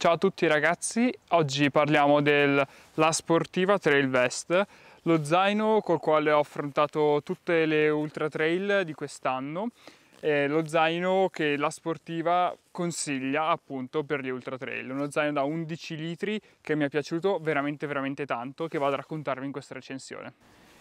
Ciao a tutti ragazzi, oggi parliamo della Sportiva Trail Vest, lo zaino col quale ho affrontato tutte le ultra trail di quest'anno, lo zaino che la Sportiva consiglia appunto per gli ultra trail, uno zaino da 11 litri che mi è piaciuto veramente veramente tanto che vado a raccontarvi in questa recensione.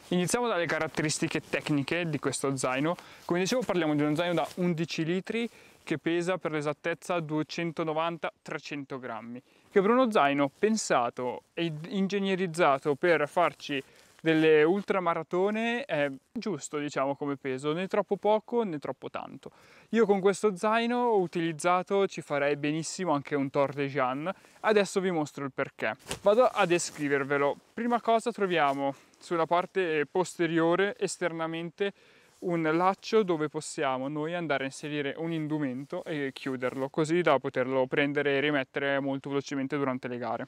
Iniziamo dalle caratteristiche tecniche di questo zaino, come dicevo parliamo di uno zaino da 11 litri che pesa per l'esattezza 290-300 grammi. Che per uno Zaino pensato e ingegnerizzato per farci delle ultramaratone è giusto diciamo come peso, né troppo poco né troppo tanto. Io con questo zaino utilizzato ci farei benissimo anche un Tordejan, adesso vi mostro il perché. Vado a descrivervelo. Prima cosa troviamo sulla parte posteriore esternamente un laccio dove possiamo noi andare a inserire un indumento e chiuderlo così da poterlo prendere e rimettere molto velocemente durante le gare.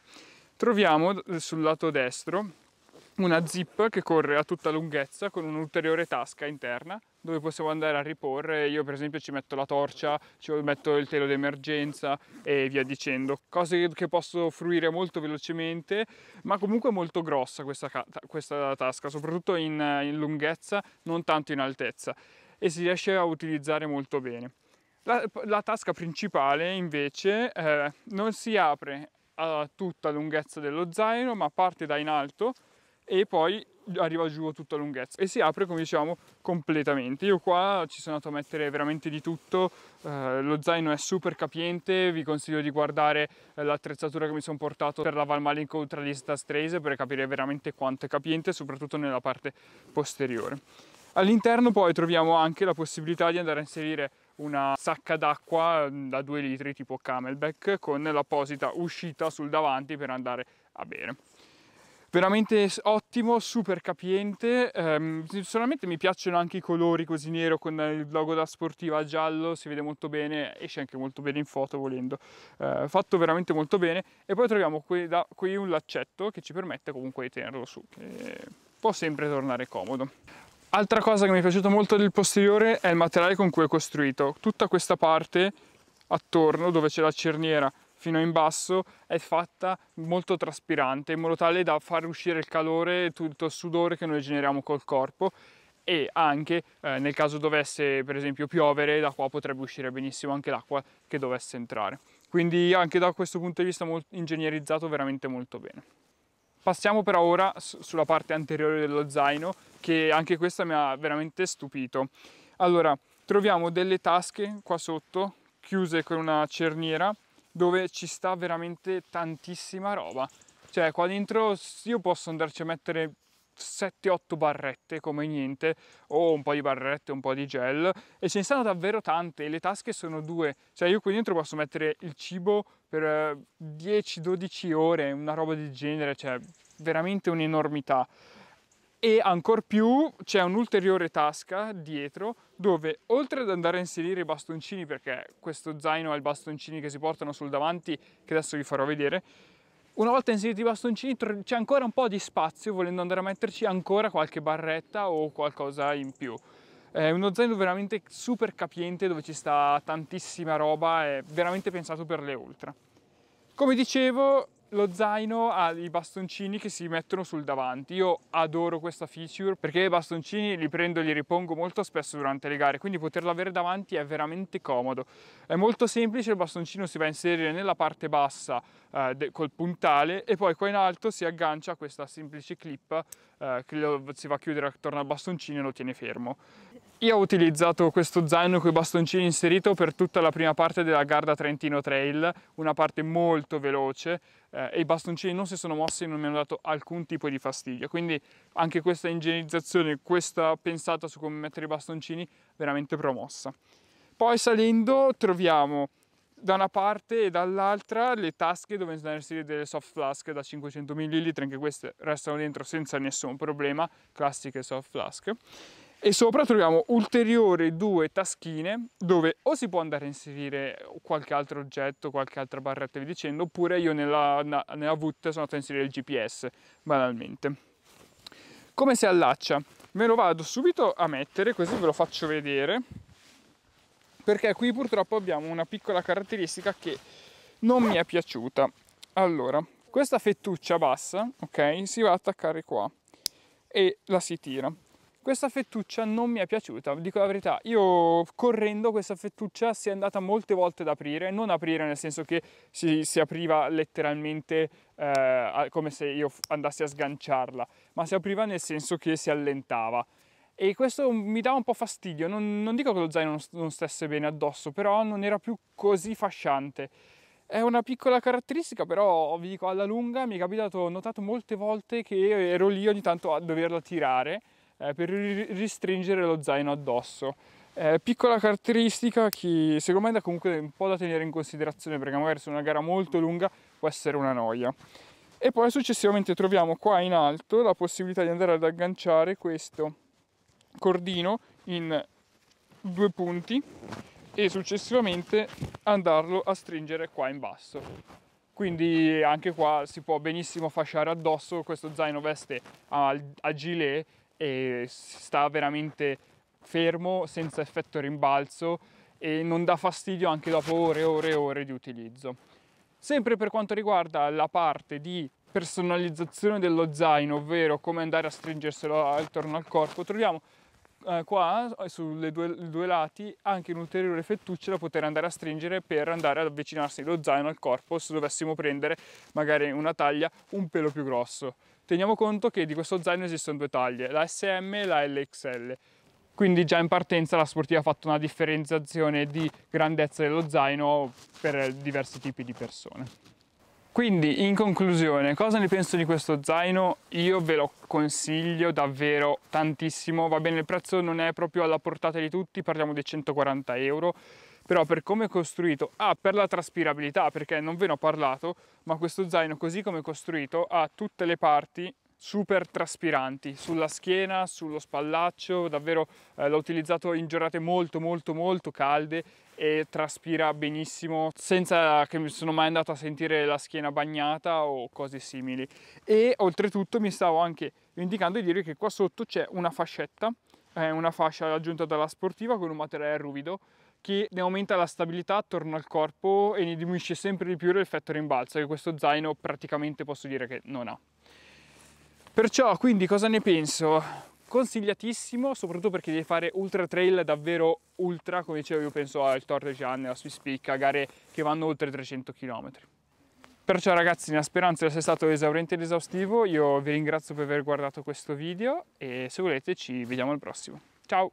Troviamo sul lato destro una zip che corre a tutta lunghezza con un'ulteriore tasca interna dove possiamo andare a riporre, io per esempio ci metto la torcia, ci metto il telo d'emergenza e via dicendo, cose che posso fruire molto velocemente, ma comunque molto grossa questa, questa tasca, soprattutto in, in lunghezza, non tanto in altezza e si riesce a utilizzare molto bene. La, la tasca principale invece eh, non si apre a tutta lunghezza dello zaino ma parte da in alto e poi arriva giù a tutta lunghezza e si apre come diciamo completamente io qua ci sono andato a mettere veramente di tutto eh, lo zaino è super capiente vi consiglio di guardare eh, l'attrezzatura che mi sono portato per la Valmalinco Ultralista Trace per capire veramente quanto è capiente soprattutto nella parte posteriore all'interno poi troviamo anche la possibilità di andare a inserire una sacca d'acqua mm, da 2 litri tipo Camelback con l'apposita uscita sul davanti per andare a bere veramente ottimo, super capiente. Um, ehm, solamente mi piacciono anche i colori così nero con il logo da sportiva giallo, si vede molto bene, esce anche molto bene in foto volendo. Uh, fatto veramente molto bene e poi troviamo qui, da, qui un laccetto che ci permette comunque di tenerlo su, che può sempre tornare comodo. Altra cosa che mi è piaciuta molto del posteriore è il materiale con cui è costruito. Tutta questa parte attorno dove c'è la cerniera fino in basso è fatta molto traspirante in modo tale da far uscire il calore e tutto il sudore che noi generiamo col corpo e anche eh, nel caso dovesse per esempio piovere da qua potrebbe uscire benissimo anche l'acqua che dovesse entrare quindi anche da questo punto di vista molto, ingegnerizzato veramente molto bene passiamo però ora sulla parte anteriore dello zaino che anche questa mi ha veramente stupito allora troviamo delle tasche qua sotto chiuse con una cerniera dove ci sta veramente tantissima roba. Cioè qua dentro io posso andarci a mettere 7-8 barrette come niente, o un po' di barrette, un po' di gel, e ce ne stanno davvero tante, le tasche sono due, cioè io qui dentro posso mettere il cibo per 10-12 eh, ore, una roba del genere, cioè veramente un'enormità. E ancor più c'è un'ulteriore tasca dietro dove oltre ad andare a inserire i bastoncini, perché questo zaino ha i bastoncini che si portano sul davanti, che adesso vi farò vedere, una volta inseriti i bastoncini c'è ancora un po' di spazio, volendo andare a metterci ancora qualche barretta o qualcosa in più. È uno zaino veramente super capiente dove ci sta tantissima roba, è veramente pensato per le ultra. Come dicevo, lo zaino ha i bastoncini che si mettono sul davanti, io adoro questa feature perché i bastoncini li prendo e li ripongo molto spesso durante le gare, quindi poterlo avere davanti è veramente comodo. È molto semplice, il bastoncino si va a inserire nella parte bassa eh, col puntale e poi qua in alto si aggancia a questa semplice clip eh, che lo, si va a chiudere attorno al bastoncino e lo tiene fermo. Io ho utilizzato questo zaino con i bastoncini inserito per tutta la prima parte della Garda Trentino Trail, una parte molto veloce eh, e i bastoncini non si sono mossi e non mi hanno dato alcun tipo di fastidio. Quindi anche questa ingegnerizzazione, questa pensata su come mettere i bastoncini, veramente promossa. Poi salendo troviamo da una parte e dall'altra le tasche dove sono inserite delle soft flask da 500 ml, anche queste restano dentro senza nessun problema, classiche soft flask e sopra troviamo ulteriori due taschine dove o si può andare a inserire qualche altro oggetto, qualche altra barretta vi dicendo, oppure io nella, nella VUT sono andato a inserire il GPS banalmente. Come si allaccia? Me lo vado subito a mettere così ve lo faccio vedere perché qui purtroppo abbiamo una piccola caratteristica che non mi è piaciuta. Allora, questa fettuccia bassa, ok, si va ad attaccare qua e la si tira. Questa fettuccia non mi è piaciuta, dico la verità, io correndo questa fettuccia si è andata molte volte ad aprire, non aprire nel senso che si, si apriva letteralmente eh, come se io andassi a sganciarla, ma si apriva nel senso che si allentava e questo mi dava un po' fastidio, non, non dico che lo zaino non stesse bene addosso, però non era più così fasciante. È una piccola caratteristica, però vi dico alla lunga mi è capitato, ho notato molte volte che ero lì ogni tanto a doverla tirare eh, per ristringere lo zaino addosso. Eh, piccola caratteristica che secondo me è comunque un po' da tenere in considerazione perché magari su una gara molto lunga può essere una noia. E poi successivamente troviamo qua in alto la possibilità di andare ad agganciare questo cordino in due punti e successivamente andarlo a stringere qua in basso quindi anche qua si può benissimo fasciare addosso questo zaino veste a, a gilet e sta veramente fermo senza effetto rimbalzo e non dà fastidio anche dopo ore e ore e ore di utilizzo. Sempre per quanto riguarda la parte di personalizzazione dello zaino, ovvero come andare a stringerselo attorno al corpo, troviamo eh, qua sui due, due, lati anche un'ulteriore fettuccia da poter andare a stringere per andare ad avvicinarsi lo zaino al corpo se dovessimo prendere magari una taglia un pelo più grosso. Teniamo conto che di questo zaino esistono due taglie, la SM e la LXL. Quindi già in partenza la sportiva ha fatto una differenziazione di grandezza dello zaino per diversi tipi di persone. Quindi in conclusione, cosa ne penso di questo zaino? Io ve lo consiglio davvero tantissimo, va bene il prezzo non è proprio alla portata di tutti, parliamo dei 140 euro, però per come è costruito, ah per la traspirabilità perché non ve ne ho parlato, ma questo zaino così come è costruito ha tutte le parti super traspiranti sulla schiena, sullo spallaccio, davvero eh, l'ho utilizzato in giornate molto molto molto calde e traspira benissimo senza che mi sono mai andato a sentire la schiena bagnata o cose simili e oltretutto mi stavo anche indicando di dire che qua sotto c'è una fascetta, è una fascia aggiunta dalla sportiva con un materiale ruvido che ne aumenta la stabilità attorno al corpo e ne diminuisce sempre di più l'effetto rimbalzo che questo zaino praticamente posso dire che non ha. Perciò quindi cosa ne penso? Consigliatissimo, soprattutto perché devi fare ultra trail davvero ultra, come dicevo io penso al Torregian e alla Swiss Peak, a gare che vanno oltre 300 km. Perciò ragazzi, nella speranza di essere stato esauriente ed esaustivo, io vi ringrazio per aver guardato questo video e se volete ci vediamo al prossimo. Ciao!